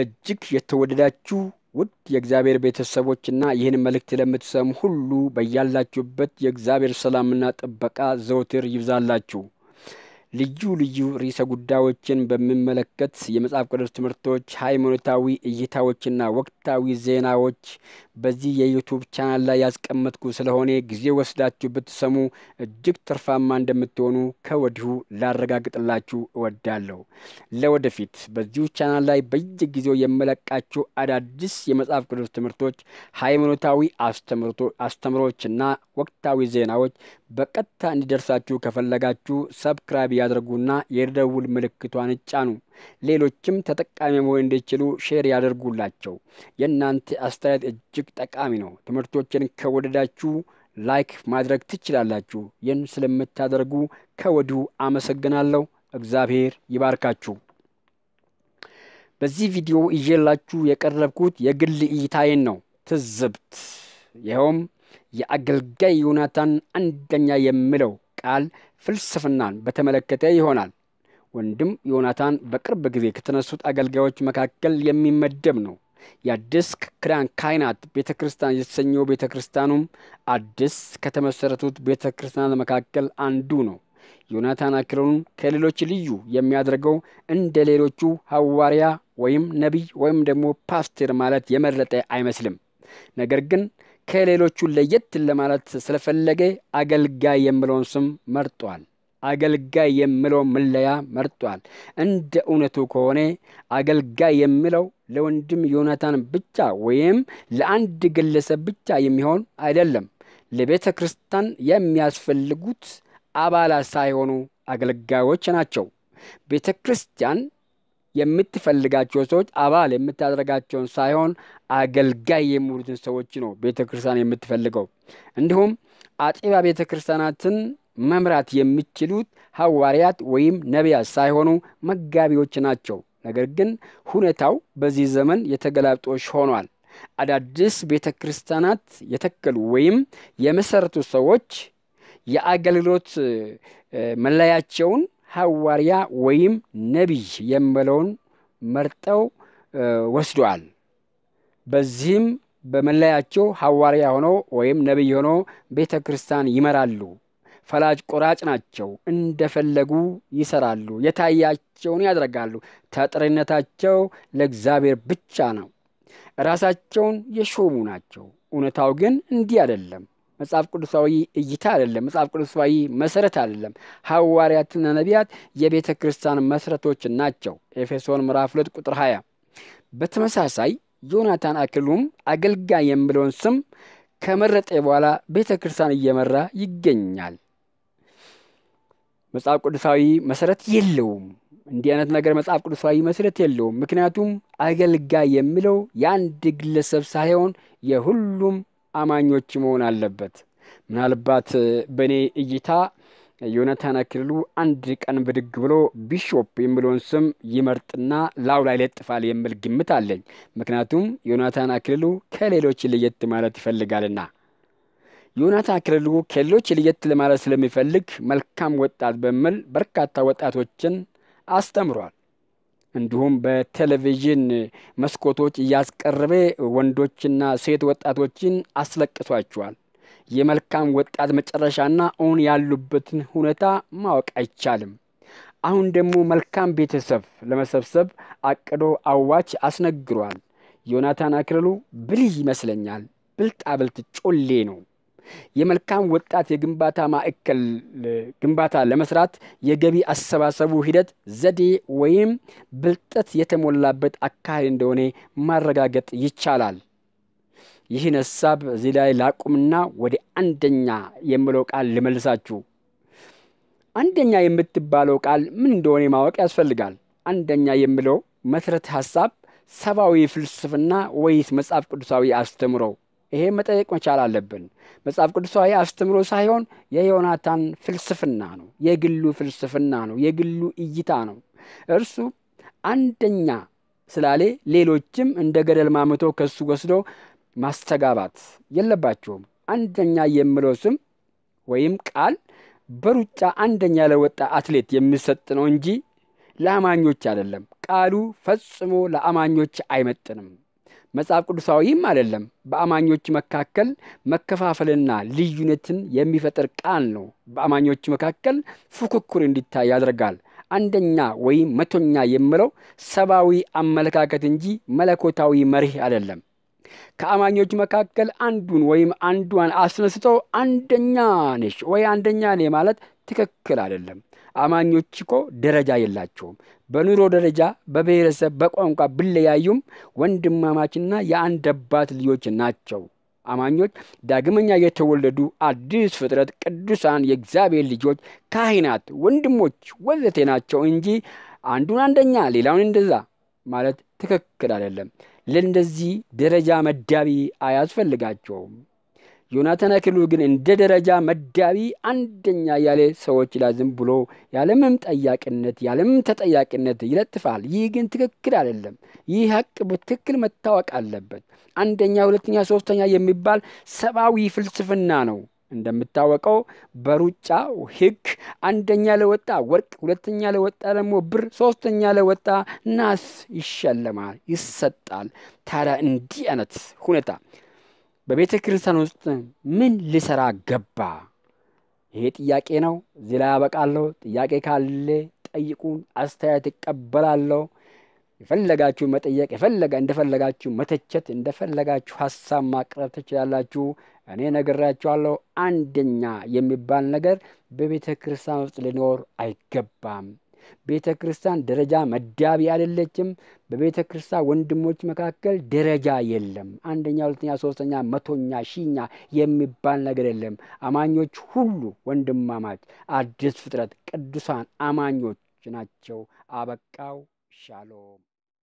እጅግ የተወደዳችሁ ውድ የእግዚአብሔር ቤተሰቦችና ይህን መልእክት ለምትሰሙ ሁሉ በያላችሁበት የእግዚአብሔር ሰላምና ጥበቃ ዘውትር ይብዛላችሁ። ልዩ ልዩ ርዕሰ ጉዳዮችን በሚመለከት የመጽሐፍ ቅዱስ ትምህርቶች፣ ሃይማኖታዊ እይታዎችና ወቅት ወቅታዊ ዜናዎች በዚህ የዩቱብ ቻናል ላይ ያስቀመጥኩ ስለሆነ ጊዜ ወስዳችሁ ብትሰሙ እጅግ ትርፋማ እንደምትሆኑ ከወዲሁ ላረጋግጥላችሁ እወዳለሁ። ለወደፊት በዚሁ ቻናል ላይ በየጊዜው የመለቃችሁ አዳዲስ የመጽሐፍ ቅዱስ ትምህርቶች፣ ሃይማኖታዊ አስተምሮችና ወቅታዊ ዜናዎች በቀጥታ እንዲደርሳችሁ ከፈለጋችሁ ሰብስክራይብ ያድርጉና የደውል ምልክቷን ጫኑ። ሌሎችም ተጠቃሚ መሆን እንዲችሉ ሼር ያደርጉላቸው። የእናንተ አስተያየት እጅግ ጠቃሚ ነው። ትምህርቶችን ከወደዳችሁ ላይክ ማድረግ ትችላላችሁ። ይህን ስለምታደርጉ ከወዲሁ አመሰግናለሁ። እግዚአብሔር ይባርካችሁ። በዚህ ቪዲዮ ይዤላችሁ የቀረብኩት የግል እይታዬን ነው። ትዝብት ይኸውም የአገልጋይ ዮናታን አንደኛ የሚለው ቃል ፍልስፍናን በተመለከተ ይሆናል። ወንድም ዮናታን በቅርብ ጊዜ ከተነሱት አገልጋዮች መካከል የሚመደብ ነው። የአዲስ ክዳን ካህናት ቤተ ክርስቲያን የተሰኘው ቤተ ክርስቲያኑም አዲስ ከተመሠረቱት ቤተ ክርስቲያናት መካከል አንዱ ነው። ዮናታን አክሎን ከሌሎች ልዩ የሚያደርገው እንደ ሌሎቹ ሐዋርያ ወይም ነቢይ ወይም ደግሞ ፓስተር ማለት የመረጠ አይመስልም። ነገር ግን ከሌሎቹ ለየት ለማለት ስለፈለገ አገልጋይ የሚለውን ስም መርጧል። አገልጋይ የሚለው መለያ መርጧል። እንደ እውነቱ ከሆነ አገልጋይ የሚለው ለወንድም ዮናታን ብቻ ወይም ለአንድ ግለሰብ ብቻ የሚሆን አይደለም። ለቤተ ክርስቲያን የሚያስፈልጉት አባላት ሳይሆኑ አገልጋዮች ናቸው። ቤተ ክርስቲያን የምትፈልጋቸው ሰዎች አባል የምታደርጋቸውን ሳይሆን አገልጋይ የሚሉትን ሰዎች ነው ቤተ ክርስቲያን የምትፈልገው። እንዲሁም አጢባ ቤተ ክርስቲያናትን መምራት የሚችሉት ሐዋርያት ወይም ነቢያት ሳይሆኑ መጋቢዎች ናቸው። ነገር ግን ሁኔታው በዚህ ዘመን የተገላብጦሽ ሆኗል። አዳዲስ ቤተ ክርስቲያናት የተከሉ ወይም የመሰረቱ ሰዎች የአገልግሎት መለያቸውን ሐዋርያ ወይም ነቢይ የሚለውን መርጠው ወስደዋል። በዚህም በመለያቸው ሐዋርያ ሆኖ ወይም ነቢይ ሆኖ ቤተ ክርስቲያን ይመራሉ። ፈላጭ ቆራጭ ናቸው። እንደፈለጉ ይሰራሉ፣ የታያቸውን ያደርጋሉ። ተጠሪነታቸው ለእግዚአብሔር ብቻ ነው። ራሳቸውን የሾሙ ናቸው። እውነታው ግን እንዲህ አይደለም። መጽሐፍ ቅዱሳዊ እይታ አይደለም። መጽሐፍ ቅዱሳዊ መሰረት አይደለም። ሐዋርያትና ነቢያት የቤተ ክርስቲያን መሰረቶች ናቸው። ኤፌሶን ምዕራፍ 2 ቁጥር 20። በተመሳሳይ ዮናታን አክሉም አገልጋይ የሚለውን ስም ከመረጠ በኋላ ቤተ ክርስቲያን እየመራ ይገኛል። መጽሐፍ ቅዱሳዊ መሰረት የለውም። እንዲህ አይነት ነገር መጽሐፍ ቅዱሳዊ መሰረት የለውም። ምክንያቱም አገልጋይ የሚለው የአንድ ግለሰብ ሳይሆን የሁሉም አማኞች መሆን አለበት። ምናልባት በእኔ እይታ ዮናታን አክሊሉ አንድ ቀን ብድግ ብሎ ቢሾፕ የሚለውን ስም ይመርጥና ላው ላይ ይለጥፋል የሚል ግምት አለኝ። ምክንያቱም ዮናታን አክሊሉ ከሌሎች ለየት ማለት ይፈልጋልና። ዮናታን ክልሉ ከሌሎች ልየት ለማለት ስለሚፈልግ መልካም ወጣት በሚል በርካታ ወጣቶችን አስተምሯል። እንዲሁም በቴሌቪዥን መስኮቶች እያስቀረበ ወንዶችና ሴት ወጣቶችን አስለቅሷቸዋል። የመልካም ወጣት መጨረሻና አሁን ያሉበትን ሁኔታ ማወቅ አይቻልም። አሁን ደግሞ መልካም ቤተሰብ ለመሰብሰብ አቅዶ አዋች አስነግሯል። ዮናታን አክልሉ ብልህ ይመስለኛል። ብልጣ ጮሌ ነው። የመልካም ወጣት የግንባታ ማዕከል ግንባታ ለመስራት የገቢ አሰባሰቡ ሂደት ዘዴ ወይም ብልጠት የተሞላበት አካሄድ እንደሆነ ማረጋገጥ ይቻላል። ይህን ሀሳብ እዚህ ላይ ላቁምና ወደ አንደኛ የምለው ቃል ልመልሳችሁ። አንደኛ የምትባለው ቃል ምን እንደሆነ ማወቅ ያስፈልጋል። አንደኛ የምለው መሰረተ ሀሳብ ሰብአዊ ፍልስፍና ወይስ መጽሐፍ ቅዱሳዊ አስተምረው? ይሄ መጠየቅ መቻል አለብን። መጽሐፍ ቅዱሳዊ አስተምሮ ሳይሆን የዮናታን ፍልስፍና ነው፣ የግሉ ፍልስፍና ነው፣ የግሉ እይታ ነው። እርሱ አንደኛ ስላሌ ሌሎችም እንደ ገደል ማምቶ ከሱ ወስዶ ማስተጋባት የለባቸውም። አንደኛ የምለው ስም ወይም ቃል በሩጫ አንደኛ ለወጣ አትሌት የሚሰጥ ነው እንጂ ለአማኞች አይደለም። ቃሉ ፈጽሞ ለአማኞች አይመጥንም። መጽሐፍ ቅዱሳዊም አይደለም። በአማኞች መካከል መከፋፈልና ልዩነትን የሚፈጥር ቃል ነው። በአማኞች መካከል ፉክክር እንዲታይ ያደርጋል። አንደኛ ወይም መቶኛ የምለው ሰብአዊ አመለካከት እንጂ መለኮታዊ መርህ አይደለም። ከአማኞች መካከል አንዱን ወይም አንዷን አስነስቶ አንደኛ ነሽ ወይ አንደኛ ነህ ማለት ትክክል አይደለም። አማኞች እኮ ደረጃ የላቸውም። በኑሮ ደረጃ በብሔረሰብ በቋንቋ ብለያዩም ወንድማማችና የአንድ አባት ልጆች ናቸው። አማኞች ዳግመኛ የተወለዱ አዲስ ፍጥረት፣ ቅዱሳን፣ የእግዚአብሔር ልጆች፣ ካህናት፣ ወንድሞች ወዘቴ ናቸው እንጂ አንዱን አንደኛ ሌላውን እንደዛ ማለት ትክክል አይደለም። ለእንደዚህ ደረጃ መዳቢ አያስፈልጋቸውም። ዮናታን አክሉ ግን እንደ ደረጃ መዳቢ አንደኛ ያለ ሰዎች ላዝም ብሎ ያለምም ጠያቂነት ያለምም ተጠያቂነት ይለጥፋል። ይህ ግን ትክክል አይደለም። ይህ ሀቅ በትክክል መታወቅ አለበት። አንደኛ፣ ሁለተኛ፣ ሶስተኛ የሚባል ሰብአዊ ፍልስፍና ነው። እንደምታወቀው በሩጫ ህግ አንደኛ ለወጣ ወርቅ፣ ሁለተኛ ለወጣ ደግሞ ብር፣ ሶስተኛ ለወጣ ናስ ይሸለማል፣ ይሰጣል። ታዲያ እንዲህ አይነት ሁኔታ በቤተ ክርስቲያን ውስጥ ምን ልሰራ ገባ? ይሄ ጥያቄ ነው። እዚህ ላይ ያበቃለሁ። ጥያቄ ካለ ጠይቁን፣ አስተያየት ይቀበላለሁ። የፈለጋችሁ መጠየቅ የፈለገ እንደፈለጋችሁ መተቸት እንደፈለጋችሁ ሀሳብ ማቅረብ ትችላላችሁ። እኔ ነግራችኋለሁ፣ አንደኛ የሚባል ነገር በቤተ ክርስቲያን ውስጥ ሊኖር አይገባም። ቤተ ክርስቲያን ደረጃ መዳቢ አይደለችም። በቤተ ክርስቲያን ወንድሞች መካከል ደረጃ የለም። አንደኛ፣ ሁለተኛ፣ ሶስተኛ፣ መቶኛ፣ ሺኛ የሚባል ነገር የለም። አማኞች ሁሉ ወንድማማች፣ አዲስ ፍጥረት፣ ቅዱሳን አማኞች ናቸው። አበቃው። ሻሎም